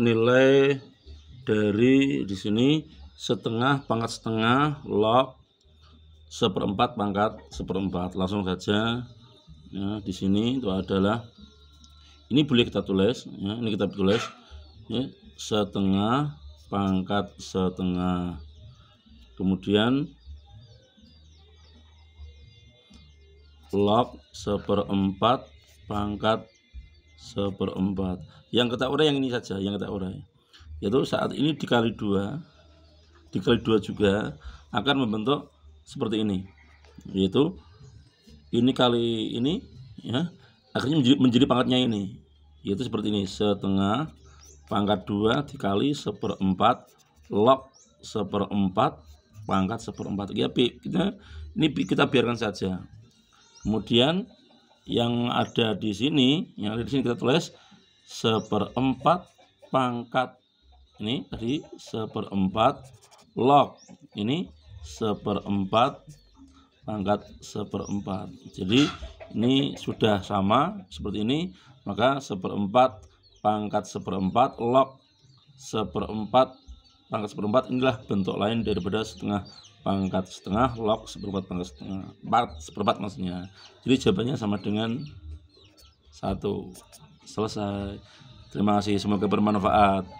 nilai dari di sini setengah pangkat setengah log seperempat pangkat seperempat langsung saja ya di sini itu adalah ini boleh kita tulis ya ini kita tulis ya, setengah pangkat setengah kemudian log seperempat pangkat seperempat yang kata orang yang ini saja yang kata orang yaitu saat ini dikali dua dikali dua juga akan membentuk seperti ini yaitu ini kali ini ya akhirnya menjadi, menjadi pangkatnya ini yaitu seperti ini setengah pangkat dua dikali seperempat log seperempat pangkat seperempat ya ini kita biarkan saja kemudian yang ada di sini, yang ada di sini kita tulis seperempat pangkat ini tadi seperempat log ini seperempat pangkat seperempat jadi ini sudah sama seperti ini maka seperempat pangkat seperempat log seperempat pangkat seperempat inilah bentuk lain daripada setengah pangkat setengah log seperempat pangkat setengah part seperempat maksudnya jadi jawabannya sama dengan satu selesai terima kasih semoga bermanfaat